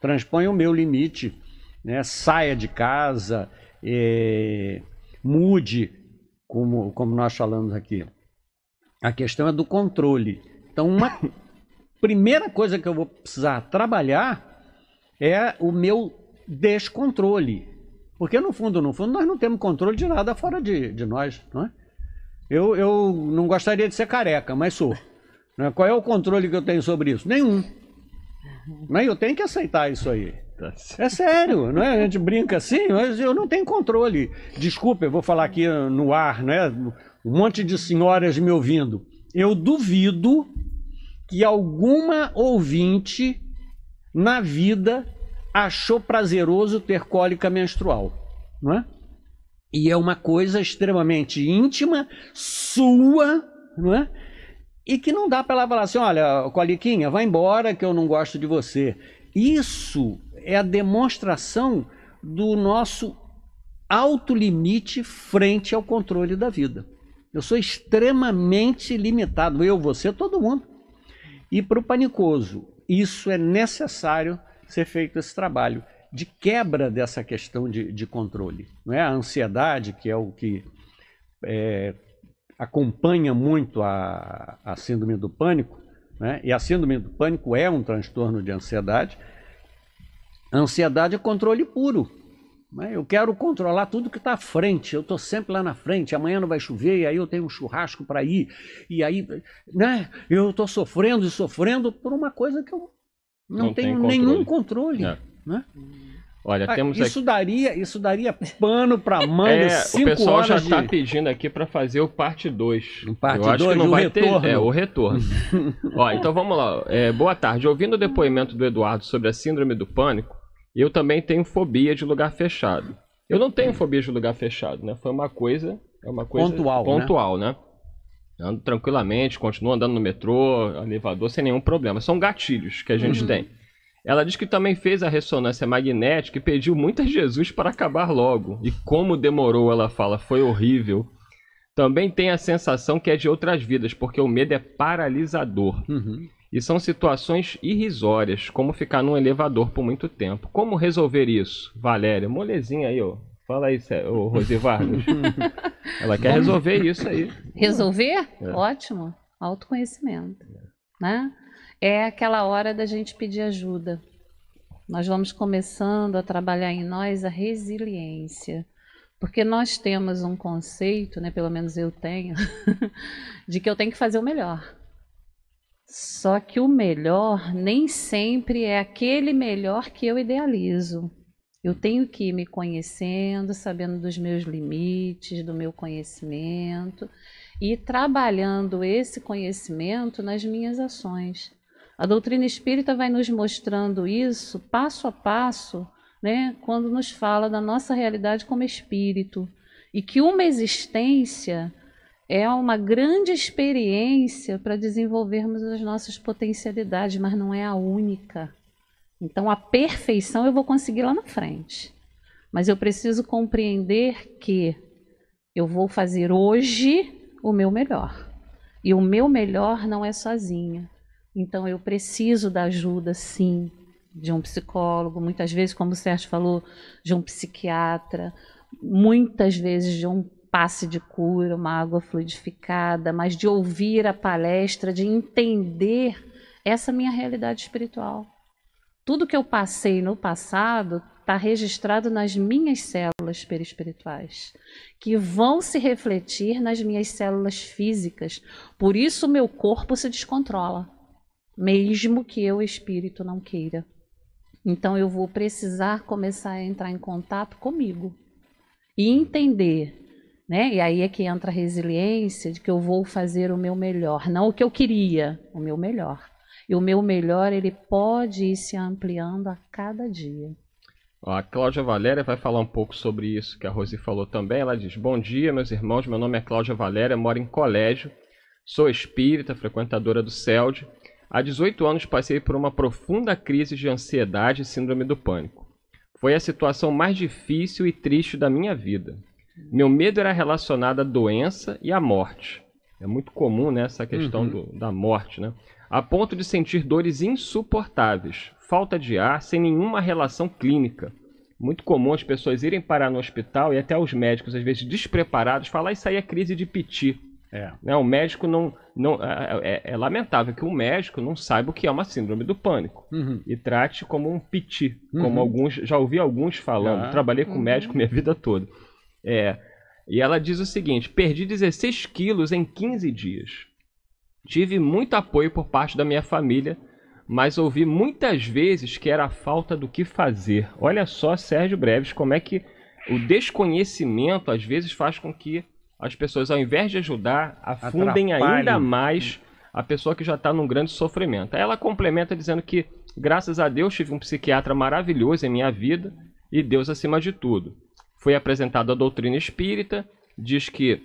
transponha o meu limite, né, saia de casa, é, mude, como, como nós falamos aqui. A questão é do controle. Então, uma primeira coisa que eu vou precisar trabalhar é o meu descontrole. Porque no fundo, no fundo, nós não temos controle de nada fora de, de nós, não é? Eu, eu não gostaria de ser careca, mas sou. É? Qual é o controle que eu tenho sobre isso? Nenhum. Mas é? eu tenho que aceitar isso aí. Tá é sério, não é? A gente brinca assim, mas eu não tenho controle. Desculpa, eu vou falar aqui no ar, né? Um monte de senhoras me ouvindo. Eu duvido que alguma ouvinte na vida achou prazeroso ter cólica menstrual, não é? E é uma coisa extremamente íntima, sua, não é? E que não dá para ela falar assim, olha, coliquinha, vai embora que eu não gosto de você. Isso é a demonstração do nosso alto limite frente ao controle da vida. Eu sou extremamente limitado, eu, você, todo mundo. E para o panicoso, isso é necessário ser feito esse trabalho de quebra dessa questão de, de controle. Não é? A ansiedade, que é o que é, acompanha muito a, a síndrome do pânico, né? e a síndrome do pânico é um transtorno de ansiedade. A ansiedade é controle puro. Né? Eu quero controlar tudo que está à frente. Eu estou sempre lá na frente. Amanhã não vai chover, e aí eu tenho um churrasco para ir. E aí né? eu estou sofrendo e sofrendo por uma coisa que eu não, não tem, tem controle. nenhum controle. É. Né? Olha, ah, temos isso aqui... daria, isso daria pano para manga, é, cinco O pessoal já está de... pedindo aqui para fazer o parte 2. Parte 2, acho que não vai retorno. ter, é, o retorno. Ó, então vamos lá. É, boa tarde. Ouvindo o depoimento do Eduardo sobre a síndrome do pânico, eu também tenho fobia de lugar fechado. Eu não tenho fobia de lugar fechado, né? Foi uma coisa, é uma coisa pontual, né? pontual né? né? Ando tranquilamente, continuo andando no metrô, elevador, sem nenhum problema. São gatilhos que a gente uhum. tem. Ela diz que também fez a ressonância magnética e pediu muito a Jesus para acabar logo. E como demorou, ela fala, foi horrível. Também tem a sensação que é de outras vidas, porque o medo é paralisador. Uhum. E são situações irrisórias, como ficar num elevador por muito tempo. Como resolver isso? Valéria, molezinha aí, ó. Fala aí, o Rosi Vargas. Ela quer resolver isso aí. Resolver? É. Ótimo. Autoconhecimento. É. Né? É aquela hora da gente pedir ajuda. Nós vamos começando a trabalhar em nós a resiliência. Porque nós temos um conceito, né, pelo menos eu tenho, de que eu tenho que fazer o melhor. Só que o melhor nem sempre é aquele melhor que eu idealizo. Eu tenho que ir me conhecendo, sabendo dos meus limites, do meu conhecimento e trabalhando esse conhecimento nas minhas ações. A doutrina espírita vai nos mostrando isso passo a passo, né, quando nos fala da nossa realidade como espírito e que uma existência é uma grande experiência para desenvolvermos as nossas potencialidades, mas não é a única. Então, a perfeição eu vou conseguir lá na frente. Mas eu preciso compreender que eu vou fazer hoje o meu melhor. E o meu melhor não é sozinha. Então, eu preciso da ajuda, sim, de um psicólogo, muitas vezes, como o Sérgio falou, de um psiquiatra, muitas vezes de um passe de cura, uma água fluidificada, mas de ouvir a palestra, de entender essa minha realidade espiritual. Tudo que eu passei no passado está registrado nas minhas células perispirituais, que vão se refletir nas minhas células físicas. Por isso, meu corpo se descontrola, mesmo que eu, espírito, não queira. Então, eu vou precisar começar a entrar em contato comigo e entender né? E aí é que entra a resiliência de que eu vou fazer o meu melhor, não o que eu queria, o meu melhor. E o meu melhor, ele pode ir se ampliando a cada dia. A Cláudia Valéria vai falar um pouco sobre isso que a Rosi falou também. Ela diz: Bom dia, meus irmãos. Meu nome é Cláudia Valéria, moro em colégio, sou espírita, frequentadora do CELD. Há 18 anos passei por uma profunda crise de ansiedade e síndrome do pânico. Foi a situação mais difícil e triste da minha vida. Meu medo era relacionado à doença e à morte. É muito comum né, essa questão uhum. do, da morte, né? a ponto de sentir dores insuportáveis, falta de ar, sem nenhuma relação clínica. Muito comum as pessoas irem parar no hospital e até os médicos, às vezes despreparados, falar isso aí é crise de piti. É. Né? O médico não. não é, é, é, é lamentável que o médico não saiba o que é uma síndrome do pânico uhum. e trate como um piti, uhum. como alguns. Já ouvi alguns falando, ah. trabalhei com uhum. médico minha vida toda. É, e ela diz o seguinte: perdi 16 quilos em 15 dias. Tive muito apoio por parte da minha família, mas ouvi muitas vezes que era a falta do que fazer. Olha só, Sérgio Breves, como é que o desconhecimento às vezes faz com que as pessoas, ao invés de ajudar, afundem ainda mais a pessoa que já está num grande sofrimento. Aí ela complementa dizendo que, graças a Deus, tive um psiquiatra maravilhoso em minha vida e Deus acima de tudo. Foi apresentada a doutrina espírita, diz que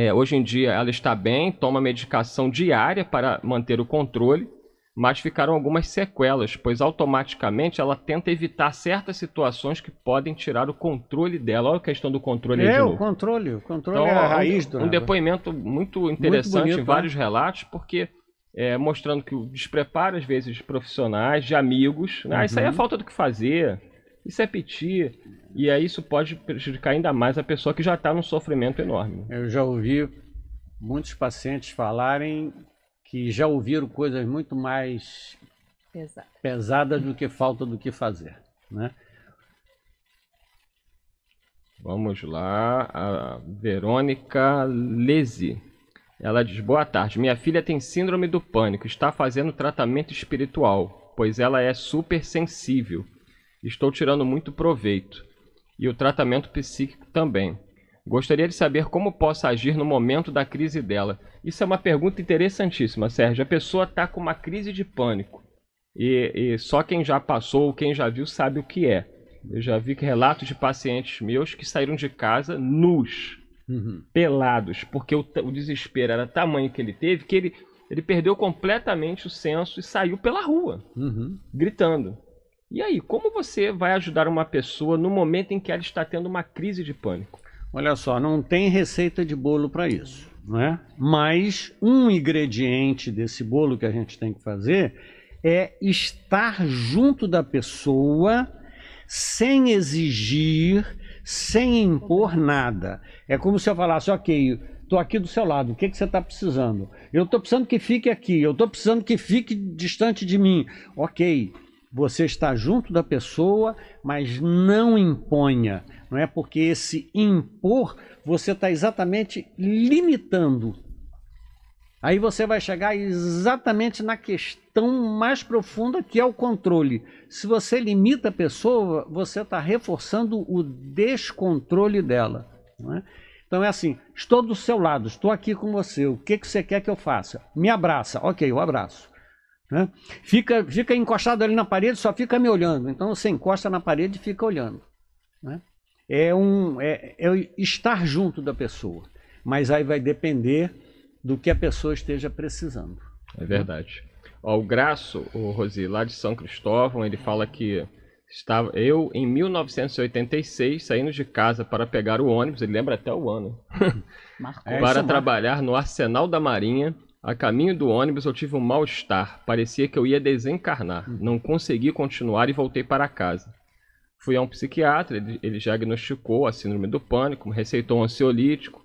é, hoje em dia ela está bem, toma medicação diária para manter o controle, mas ficaram algumas sequelas, pois automaticamente ela tenta evitar certas situações que podem tirar o controle dela. Olha a questão do controle é, É, o controle, o controle então, é a raiz do. Um, um depoimento muito interessante muito bonito, em né? vários né? relatos, porque é, mostrando que o despreparo, às vezes, de profissionais, de amigos, né? uhum. isso aí é uhum. falta do que fazer, isso é piti. E aí isso pode prejudicar ainda mais a pessoa que já está num sofrimento enorme. Eu já ouvi muitos pacientes falarem que já ouviram coisas muito mais Pesada. pesadas do que falta do que fazer, né? Vamos lá, a Verônica Lese. Ela diz: Boa tarde. Minha filha tem síndrome do pânico, está fazendo tratamento espiritual, pois ela é super sensível. Estou tirando muito proveito e o tratamento psíquico também. Gostaria de saber como posso agir no momento da crise dela. Isso é uma pergunta interessantíssima, Sérgio. A pessoa está com uma crise de pânico. E, e só quem já passou ou quem já viu sabe o que é. Eu já vi relatos de pacientes meus que saíram de casa nus, uhum. pelados, porque o, o, desespero era tamanho que ele teve que ele, ele perdeu completamente o senso e saiu pela rua, uhum. gritando. E aí, como você vai ajudar uma pessoa no momento em que ela está tendo uma crise de pânico? Olha só, não tem receita de bolo para isso, né? Mas um ingrediente desse bolo que a gente tem que fazer é estar junto da pessoa sem exigir, sem impor nada. É como se eu falasse, ok, estou aqui do seu lado, o que, que você está precisando? Eu estou precisando que fique aqui, eu estou precisando que fique distante de mim. Ok, você está junto da pessoa, mas não imponha. Não é porque esse impor você está exatamente limitando. Aí você vai chegar exatamente na questão mais profunda que é o controle. Se você limita a pessoa, você está reforçando o descontrole dela. É? Então é assim: estou do seu lado, estou aqui com você. O que, que você quer que eu faça? Me abraça. Ok, eu abraço. Né? Fica, fica encostado ali na parede, só fica me olhando. Então você encosta na parede e fica olhando. Né? É, um, é, é estar junto da pessoa. Mas aí vai depender do que a pessoa esteja precisando. É verdade. Ó, o Graço, o Rosi, lá de São Cristóvão, ele fala que estava eu em 1986 saindo de casa para pegar o ônibus, ele lembra até o ano, para trabalhar no Arsenal da Marinha a caminho do ônibus eu tive um mal-estar, parecia que eu ia desencarnar. Hum. Não consegui continuar e voltei para casa. Fui a um psiquiatra, ele, ele diagnosticou a síndrome do pânico, receitou um ansiolítico,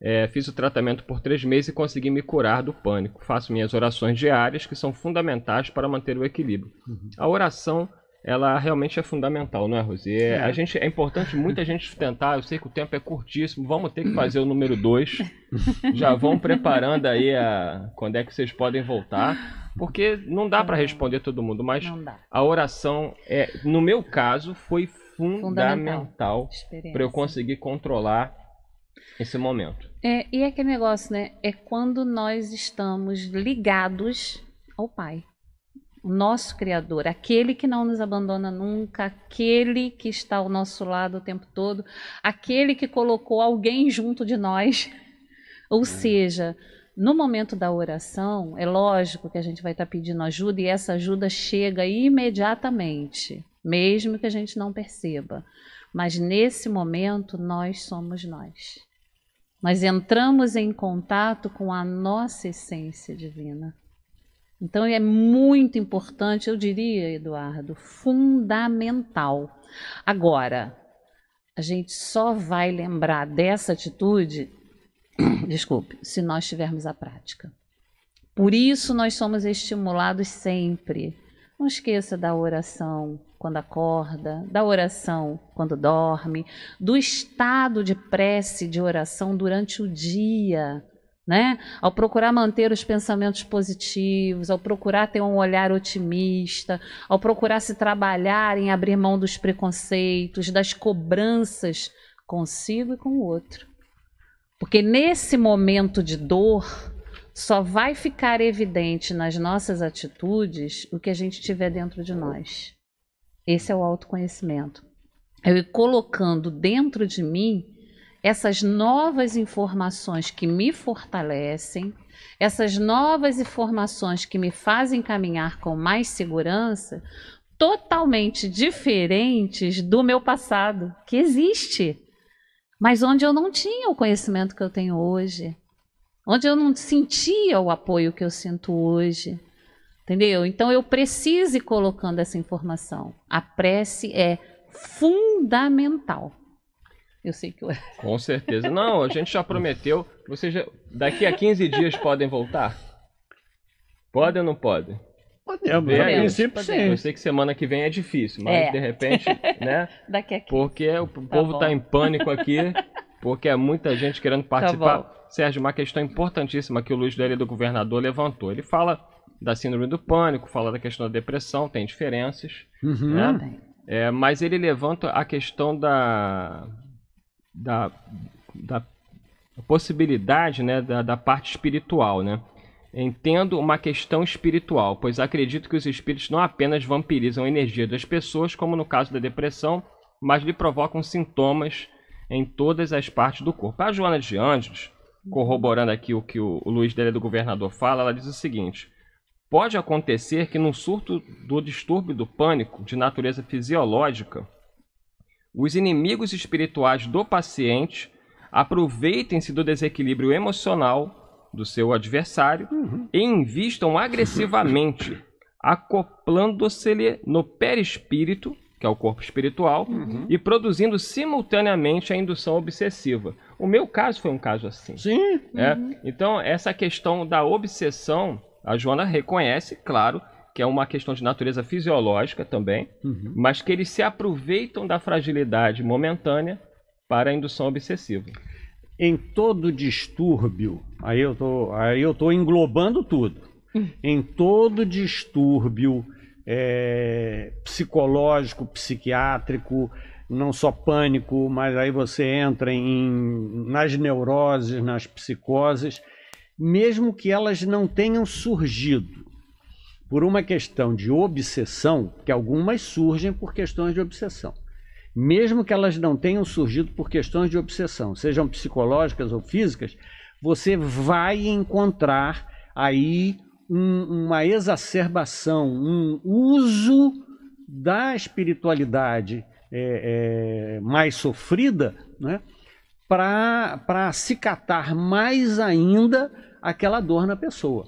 é, fiz o tratamento por três meses e consegui me curar do pânico. Faço minhas orações diárias, que são fundamentais para manter o equilíbrio. Uhum. A oração ela realmente é fundamental, não é, Rosé? É. A gente, é importante muita gente tentar, eu sei que o tempo é curtíssimo, vamos ter que fazer o número 2. Já vão preparando aí a, quando é que vocês podem voltar, porque não dá para responder todo mundo, mas a oração, é, no meu caso, foi fundamental, fundamental para eu conseguir controlar esse momento. É, e é aquele negócio, né? É quando nós estamos ligados ao Pai o nosso Criador, aquele que não nos abandona nunca, aquele que está ao nosso lado o tempo todo, aquele que colocou alguém junto de nós. Ou é. seja, no momento da oração, é lógico que a gente vai estar pedindo ajuda e essa ajuda chega imediatamente, mesmo que a gente não perceba. Mas nesse momento, nós somos nós. Nós entramos em contato com a nossa essência divina. Então é muito importante, eu diria, Eduardo, fundamental. Agora, a gente só vai lembrar dessa atitude, desculpe, se nós tivermos a prática. Por isso nós somos estimulados sempre. Não esqueça da oração quando acorda, da oração quando dorme, do estado de prece de oração durante o dia. Né? Ao procurar manter os pensamentos positivos, ao procurar ter um olhar otimista, ao procurar se trabalhar em abrir mão dos preconceitos, das cobranças consigo e com o outro. Porque nesse momento de dor, só vai ficar evidente nas nossas atitudes o que a gente tiver dentro de nós. Esse é o autoconhecimento. Eu ir colocando dentro de mim essas novas informações que me fortalecem, essas novas informações que me fazem caminhar com mais segurança, totalmente diferentes do meu passado, que existe, mas onde eu não tinha o conhecimento que eu tenho hoje, onde eu não sentia o apoio que eu sinto hoje. Entendeu? Então eu preciso ir colocando essa informação. A prece é fundamental. Eu sei que eu era. Com certeza. Não, a gente já prometeu. Vocês já... daqui a 15 dias podem voltar? Podem ou não podem? É, podemos, é, princípio podemos. sim. Eu sei que semana que vem é difícil, mas é. de repente, né? Daqui a 15. Porque o tá povo está em pânico aqui, porque é muita gente querendo tá participar. Tá Sérgio, uma questão importantíssima que o Luiz Délio do governador levantou. Ele fala da síndrome do pânico, fala da questão da depressão, tem diferenças. Uhum. Né? É, mas ele levanta a questão da, da, da possibilidade né, da, da parte espiritual, né? Entendo uma questão espiritual, pois acredito que os espíritos não apenas vampirizam a energia das pessoas, como no caso da depressão, mas lhe provocam sintomas em todas as partes do corpo. A Joana de Anjos, corroborando aqui o que o Luiz Dele do governador fala, ela diz o seguinte: pode acontecer que num surto do distúrbio do pânico de natureza fisiológica, os inimigos espirituais do paciente aproveitem-se do desequilíbrio emocional do seu adversário uhum. e invistam agressivamente, acoplando-se-lhe no perispírito, que é o corpo espiritual, uhum. e produzindo simultaneamente a indução obsessiva. O meu caso foi um caso assim. Sim. É? Uhum. Então, essa questão da obsessão, a Joana reconhece, claro, que é uma questão de natureza fisiológica também, uhum. mas que eles se aproveitam da fragilidade momentânea para a indução obsessiva. Em todo distúrbio, aí eu tô, aí eu tô englobando tudo. Em todo distúrbio é, psicológico, psiquiátrico, não só pânico, mas aí você entra em, nas neuroses, nas psicoses, mesmo que elas não tenham surgido por uma questão de obsessão, que algumas surgem por questões de obsessão. Mesmo que elas não tenham surgido por questões de obsessão, sejam psicológicas ou físicas, você vai encontrar aí um, uma exacerbação, um uso da espiritualidade é, é, mais sofrida, né? para acicatar mais ainda aquela dor na pessoa.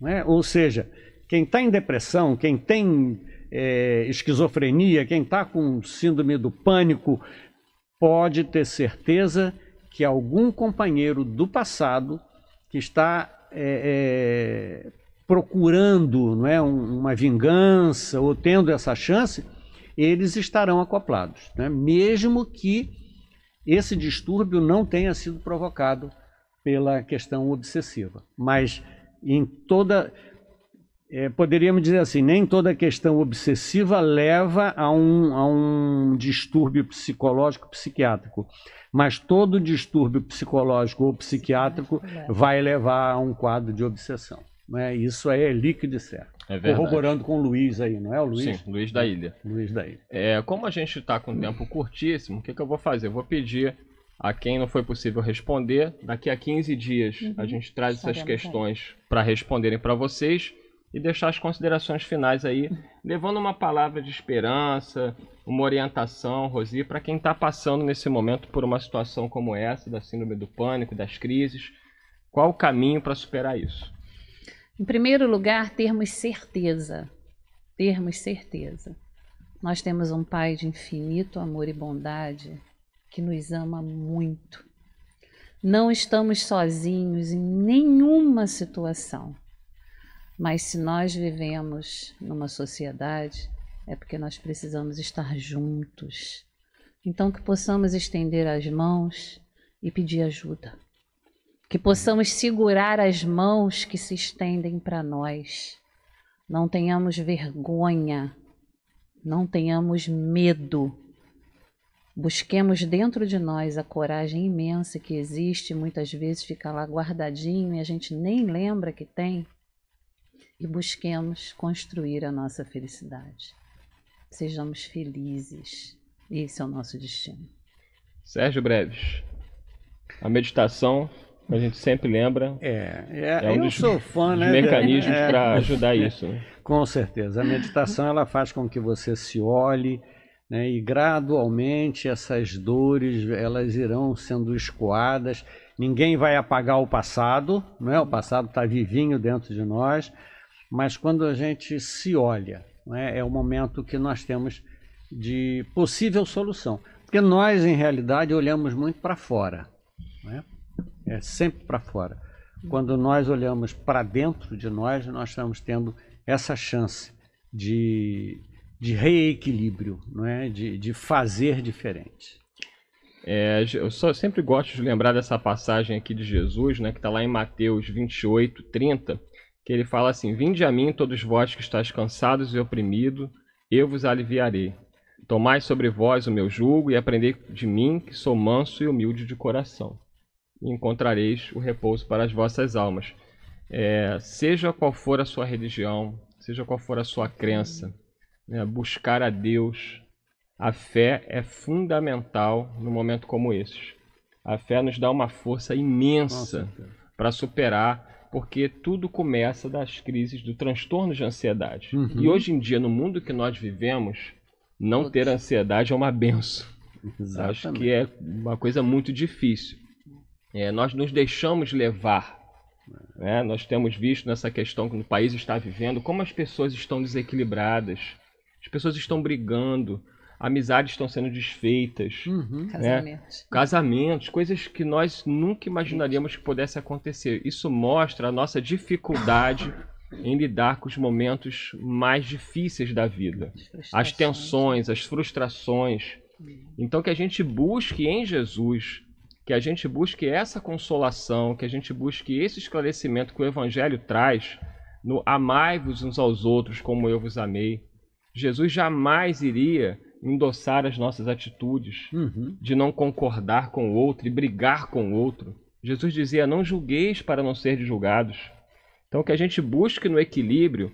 Né? Ou seja, quem está em depressão, quem tem é, esquizofrenia, quem está com síndrome do pânico, pode ter certeza que algum companheiro do passado que está é, é, procurando não é, um, uma vingança ou tendo essa chance, eles estarão acoplados, né? mesmo que esse distúrbio não tenha sido provocado pela questão obsessiva. Mas em toda é, poderíamos dizer assim, nem toda questão obsessiva leva a um, a um distúrbio psicológico psiquiátrico, mas todo distúrbio psicológico ou psiquiátrico vai levar a um quadro de obsessão. Né? Isso é líquido e certo. É Corroborando com o Luiz aí, não é o Luiz? Sim, Luiz da é, Ilha. Luiz da Ilha. É, como a gente está com tempo curtíssimo, o que, que eu vou fazer? Eu vou pedir a quem não foi possível responder. Daqui a 15 dias uhum. a gente traz essas questões para responderem para vocês e deixar as considerações finais aí, levando uma palavra de esperança, uma orientação, Rosi, para quem está passando nesse momento por uma situação como essa, da síndrome do pânico, das crises. Qual o caminho para superar isso? Em primeiro lugar, termos certeza. Termos certeza. Nós temos um Pai de infinito amor e bondade que nos ama muito. Não estamos sozinhos em nenhuma situação. Mas se nós vivemos numa sociedade, é porque nós precisamos estar juntos. Então, que possamos estender as mãos e pedir ajuda. Que possamos segurar as mãos que se estendem para nós. Não tenhamos vergonha, não tenhamos medo. Busquemos dentro de nós a coragem imensa que existe, muitas vezes fica lá guardadinho e a gente nem lembra que tem e busquemos construir a nossa felicidade. Sejamos felizes. Esse é o nosso destino. Sérgio Breves, a meditação a gente sempre lembra. É, é, é um eu dos, sou fã, né? mecanismos é, é. para ajudar isso. Né? Com certeza. A meditação ela faz com que você se olhe né, e gradualmente essas dores elas irão sendo escoadas. Ninguém vai apagar o passado, não é? O passado está vivinho dentro de nós mas quando a gente se olha, né, é o momento que nós temos de possível solução. Porque nós, em realidade, olhamos muito para fora. Né? É sempre para fora. Quando nós olhamos para dentro de nós, nós estamos tendo essa chance de, de reequilíbrio, não é? de, de fazer diferente. É, eu só sempre gosto de lembrar dessa passagem aqui de Jesus, né, que está lá em Mateus 28, 30, que ele fala assim: Vinde a mim, todos vós que estáis cansados e oprimidos, eu vos aliviarei. Tomai sobre vós o meu jugo e aprendei de mim, que sou manso e humilde de coração. E encontrareis o repouso para as vossas almas. É, seja qual for a sua religião, seja qual for a sua crença, né, buscar a Deus, a fé é fundamental num momento como esse. A fé nos dá uma força imensa para superar porque tudo começa das crises do transtorno de ansiedade. Uhum. E hoje em dia, no mundo que nós vivemos, não Putz. ter ansiedade é uma benção. Exatamente. Acho que é uma coisa muito difícil. É, nós nos deixamos levar. Né? Nós temos visto nessa questão que o país está vivendo como as pessoas estão desequilibradas, as pessoas estão brigando, amizades estão sendo desfeitas, uhum. Né? casamentos. Né? casamentos, coisas que nós nunca imaginaríamos que pudesse acontecer. Isso mostra a nossa dificuldade em lidar com os momentos mais difíceis da vida, as tensões, as frustrações. Uhum. Então que a gente busque em Jesus, que a gente busque essa consolação, que a gente busque esse esclarecimento que o Evangelho traz no amai-vos uns aos outros como eu vos amei. Jesus jamais iria endossar as nossas atitudes, uhum. de não concordar com o outro e brigar com o outro. Jesus dizia: Não julgueis para não ser julgados. Então, que a gente busque no equilíbrio,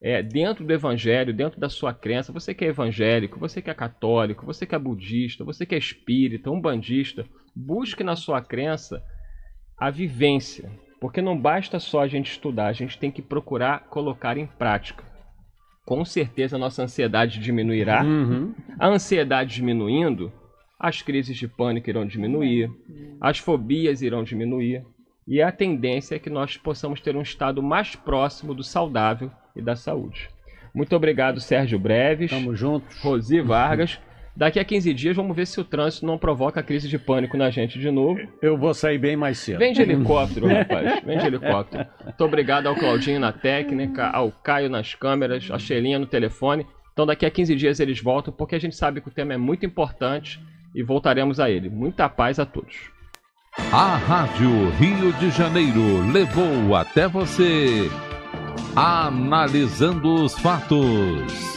é, dentro do evangelho, dentro da sua crença. Você que é evangélico, você que é católico, você que é budista, você que é espírita, umbandista, busque na sua crença a vivência. Porque não basta só a gente estudar, a gente tem que procurar colocar em prática com certeza a nossa ansiedade diminuirá. Uhum. A ansiedade diminuindo, as crises de pânico irão diminuir, as fobias irão diminuir. E a tendência é que nós possamos ter um estado mais próximo do saudável e da saúde. Muito obrigado, Sérgio Breves. Tamo juntos. Rosi Vargas. Daqui a 15 dias, vamos ver se o trânsito não provoca crise de pânico na gente de novo. Eu vou sair bem mais cedo. Vem de helicóptero, rapaz. Vem de helicóptero. Muito obrigado ao Claudinho na técnica, ao Caio nas câmeras, a Xelinha no telefone. Então, daqui a 15 dias eles voltam, porque a gente sabe que o tema é muito importante e voltaremos a ele. Muita paz a todos. A Rádio Rio de Janeiro levou até você analisando os fatos.